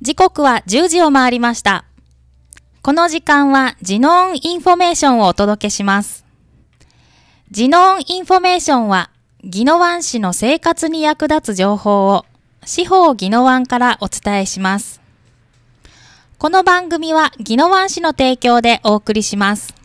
時刻は10時を回りました。この時間はジノンインフォメーションをお届けします。ジノンインフォメーションは、宜野湾市の生活に役立つ情報を、司法宜野湾からお伝えします。この番組は宜野湾市の提供でお送りします。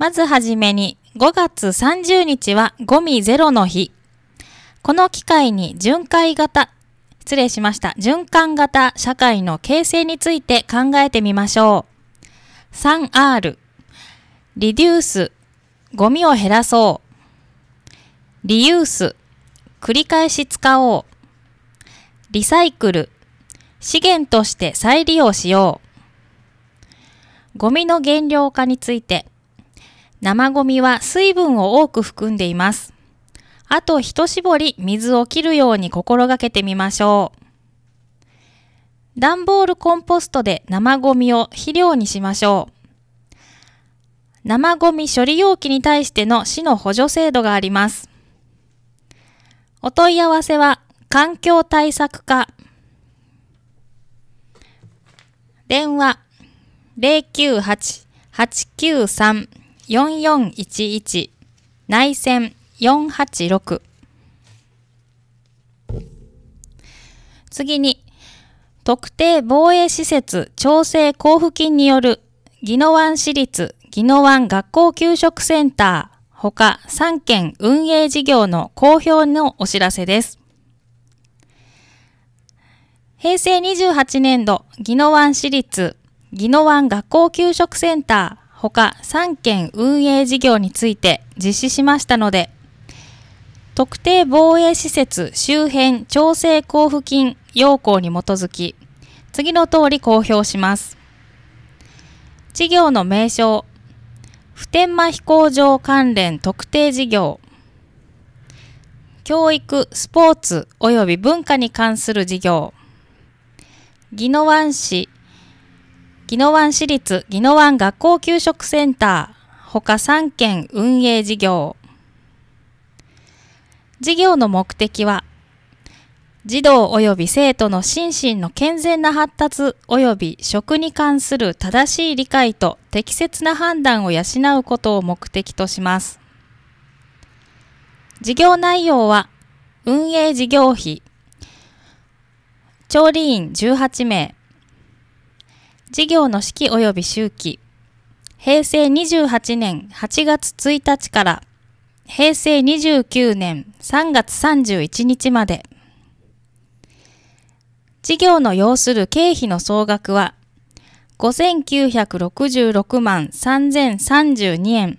まずはじめに5月30日はゴミゼロの日。この機会に巡回型、失礼しました、循環型社会の形成について考えてみましょう。3R、リデュース、ゴミを減らそう。リユース、繰り返し使おう。リサイクル、資源として再利用しよう。ゴミの減量化について生ゴミは水分を多く含んでいます。あと一絞り水を切るように心がけてみましょう。段ボールコンポストで生ゴミを肥料にしましょう。生ゴミ処理容器に対しての市の補助制度があります。お問い合わせは環境対策課電話098-893 4411内戦486次に特定防衛施設調整交付金による宜野湾市立宜野湾学校給食センターほか3県運営事業の公表のお知らせです。平成28年度宜野湾市立宜野湾学校給食センターほか3件運営事業について実施しましたので、特定防衛施設周辺調整交付金要項に基づき、次の通り公表します。事業の名称、普天間飛行場関連特定事業、教育、スポーツ及び文化に関する事業、宜野湾市宜野湾市立宜野湾学校給食センター、ほか3県運営事業。事業の目的は、児童及び生徒の心身の健全な発達及び食に関する正しい理解と適切な判断を養うことを目的とします。事業内容は、運営事業費、調理員18名、事業の式及び周期、平成28年8月1日から平成29年3月31日まで、事業の要する経費の総額は5966万3032円。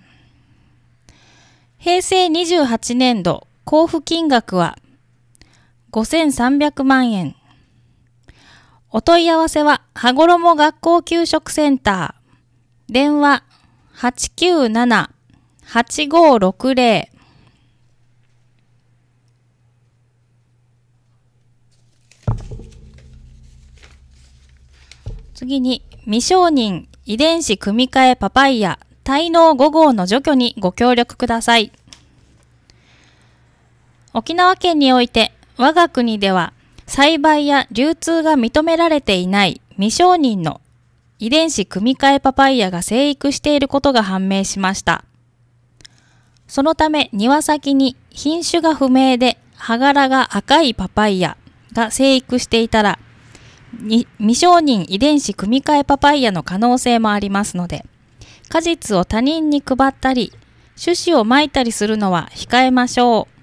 平成28年度交付金額は5300万円。お問い合わせは、羽衣学校給食センター。電話897-8560。次に、未承認遺伝子組み換えパパイヤ滞納5号の除去にご協力ください。沖縄県において、我が国では栽培や流通が認められていない未承認の遺伝子組み換えパパイヤが生育していることが判明しました。そのため庭先に品種が不明で葉柄が赤いパパイヤが生育していたら、未承認遺伝子組み換えパパイヤの可能性もありますので、果実を他人に配ったり、種子をまいたりするのは控えましょう。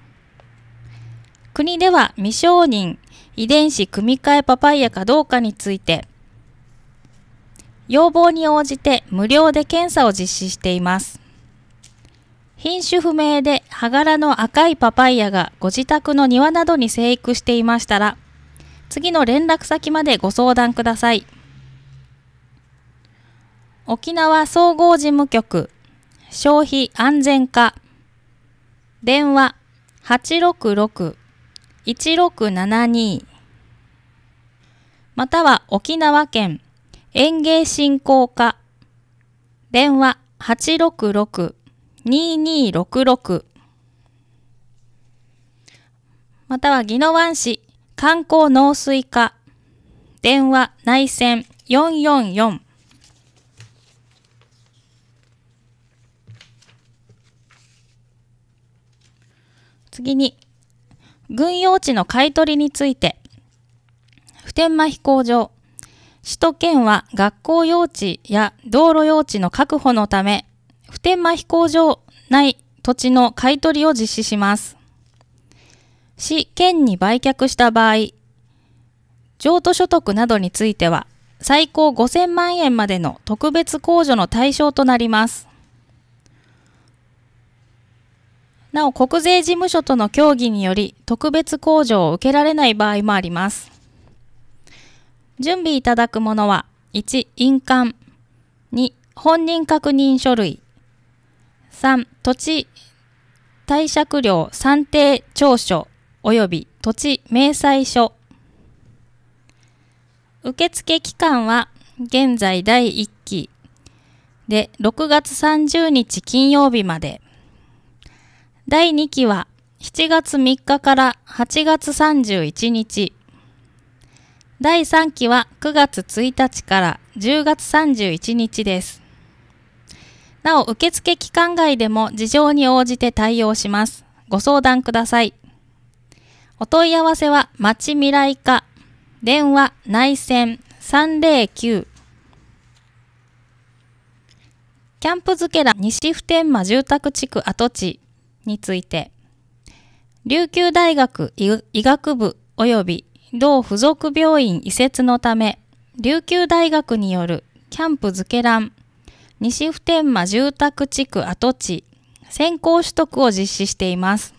国では未承認遺伝子組み換えパパイヤかどうかについて要望に応じて無料で検査を実施しています品種不明で葉柄の赤いパパイヤがご自宅の庭などに生育していましたら次の連絡先までご相談ください沖縄総合事務局消費安全課電話866 1672または沖縄県園芸振興課電話866-2266または宜野湾市観光農水課電話内線444次に軍用地の買い取りについて、普天間飛行場、首都圏は学校用地や道路用地の確保のため、普天間飛行場内土地の買い取りを実施します。市、県に売却した場合、譲渡所得などについては、最高5000万円までの特別控除の対象となります。なお、国税事務所との協議により、特別控除を受けられない場合もあります。準備いただくものは、1、印鑑。2、本人確認書類。3、土地貸借料算定調書及び土地明細書。受付期間は現在第1期で6月30日金曜日まで。第2期は7月3日から8月31日。第3期は9月1日から10月31日です。なお、受付期間外でも事情に応じて対応します。ご相談ください。お問い合わせは、まち未来課、電話内線309。キャンプ付けら西普天間住宅地区跡地について琉球大学医学部及び同附属病院移設のため琉球大学によるキャンプ付け欄西普天間住宅地区跡地先行取得を実施しています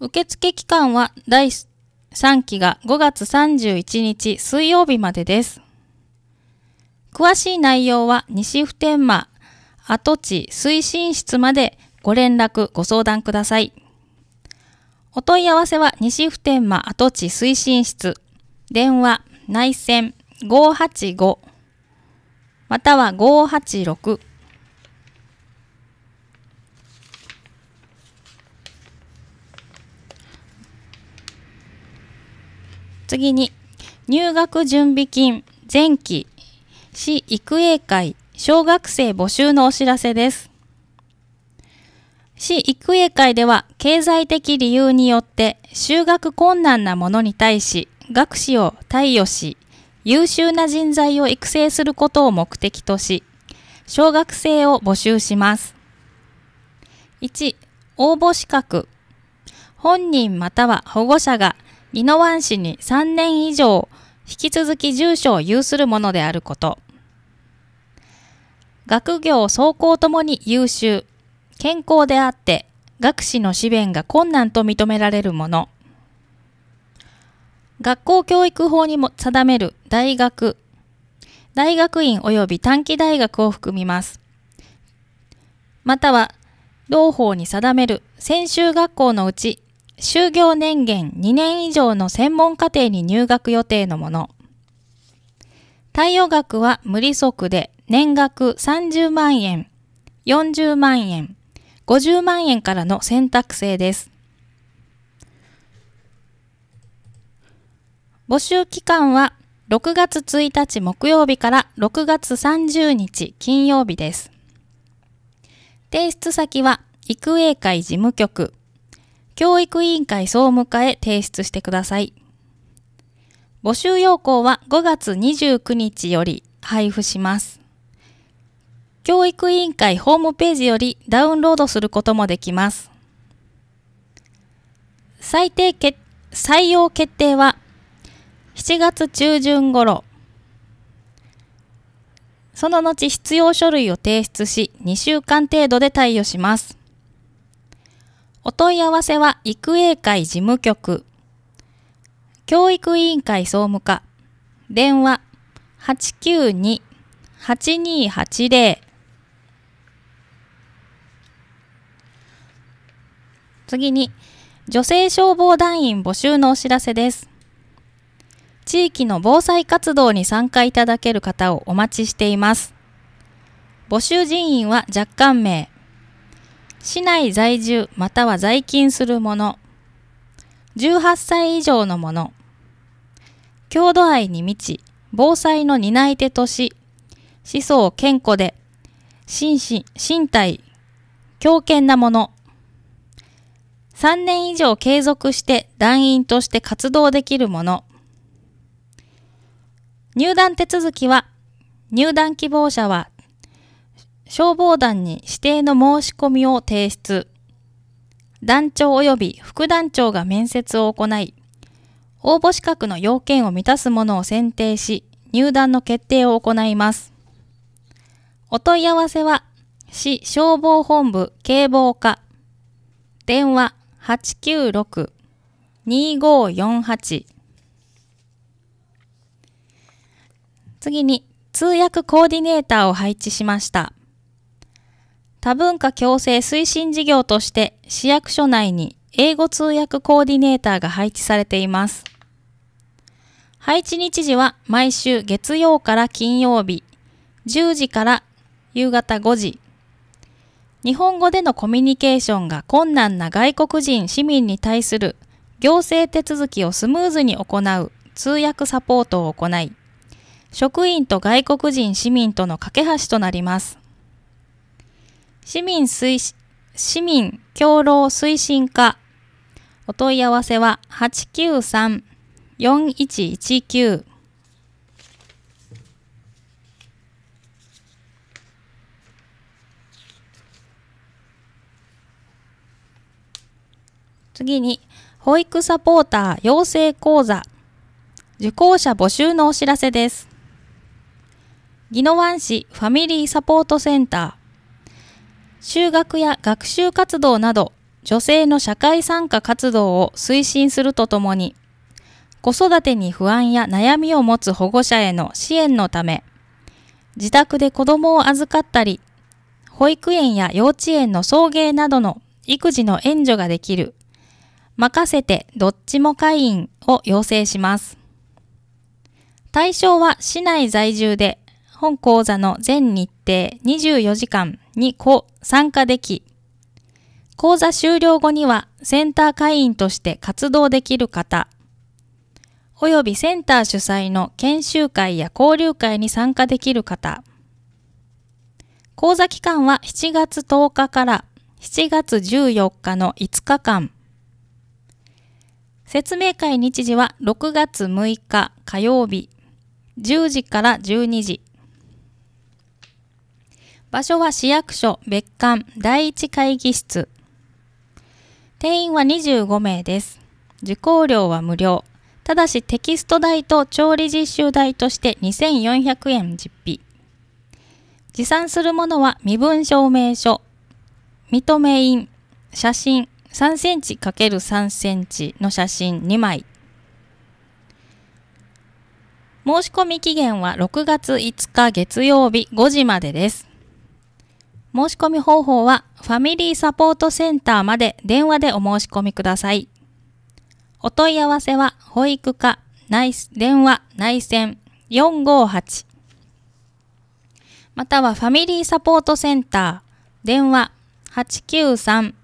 受付期間は第3期が5月31日水曜日までです詳しい内容は西普天間跡地推進室までご連絡、ご相談ください。お問い合わせは西普天間跡地推進室、電話内線585または586次に入学準備金前期市育英会小学生募集のお知らせです。市育英会では経済的理由によって就学困難な者に対し学士を貸与し優秀な人材を育成することを目的とし小学生を募集します。1応募資格本人または保護者が宜野湾市に3年以上引き続き住所を有するものであること学業走行ともに優秀健康であって学士の試弁が困難と認められるもの学校教育法にも定める大学大学院及び短期大学を含みますまたは同法に定める専修学校のうち就業年限2年以上の専門課程に入学予定のもの対応額は無利息で年額30万円40万円50万円からの選択制です。募集期間は6月1日木曜日から6月30日金曜日です。提出先は育英会事務局、教育委員会総務課へ提出してください。募集要項は5月29日より配布します。教育委員会ホームページよりダウンロードすることもできます。最低け採用決定は7月中旬頃その後必要書類を提出し2週間程度で貸与しますお問い合わせは育英会事務局教育委員会総務課電話892-8280次に、女性消防団員募集のお知らせです。地域の防災活動に参加いただける方をお待ちしています。募集人員は若干名。市内在住または在勤する者。18歳以上の者。郷土愛に満ち、防災の担い手とし、思想健康で、心身、身体、強健な者。3年以上継続して団員として活動できるもの。入団手続きは、入団希望者は消防団に指定の申し込みを提出。団長及び副団長が面接を行い、応募資格の要件を満たすものを選定し、入団の決定を行います。お問い合わせは、市消防本部警防課、電話896-2548次に通訳コーディネーターを配置しました。多文化共生推進事業として市役所内に英語通訳コーディネーターが配置されています。配置日時は毎週月曜から金曜日、10時から夕方5時、日本語でのコミュニケーションが困難な外国人市民に対する行政手続きをスムーズに行う通訳サポートを行い、職員と外国人市民との架け橋となります。市民推市民協労推進課お問い合わせは893-4119次に、保育サポーター養成講座受講者募集のお知らせです。宜野湾市ファミリーサポートセンター就学や学習活動など女性の社会参加活動を推進するとともに子育てに不安や悩みを持つ保護者への支援のため自宅で子供を預かったり保育園や幼稚園の送迎などの育児の援助ができる任せてどっちも会員を要請します。対象は市内在住で、本講座の全日程24時間に参加でき、講座終了後にはセンター会員として活動できる方、およびセンター主催の研修会や交流会に参加できる方、講座期間は7月10日から7月14日の5日間、説明会日時は6月6日火曜日10時から12時場所は市役所別館第一会議室定員は25名です受講料は無料ただしテキスト代と調理実習代として2400円実費持参するものは身分証明書認め印写真3センチ ×3 センチの写真2枚。申し込み期限は6月5日月曜日5時までです。申し込み方法はファミリーサポートセンターまで電話でお申し込みください。お問い合わせは保育課内電話内線458またはファミリーサポートセンター電話893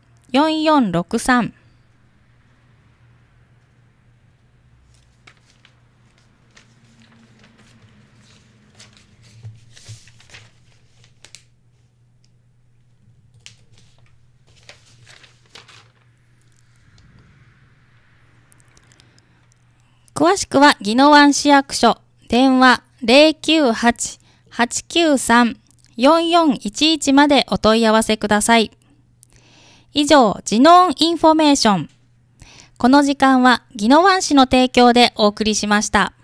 詳しくは、宜野湾市役所、電話098-893-4411までお問い合わせください。以上、ジノンインフォメーション。この時間は、宜野湾市の提供でお送りしました。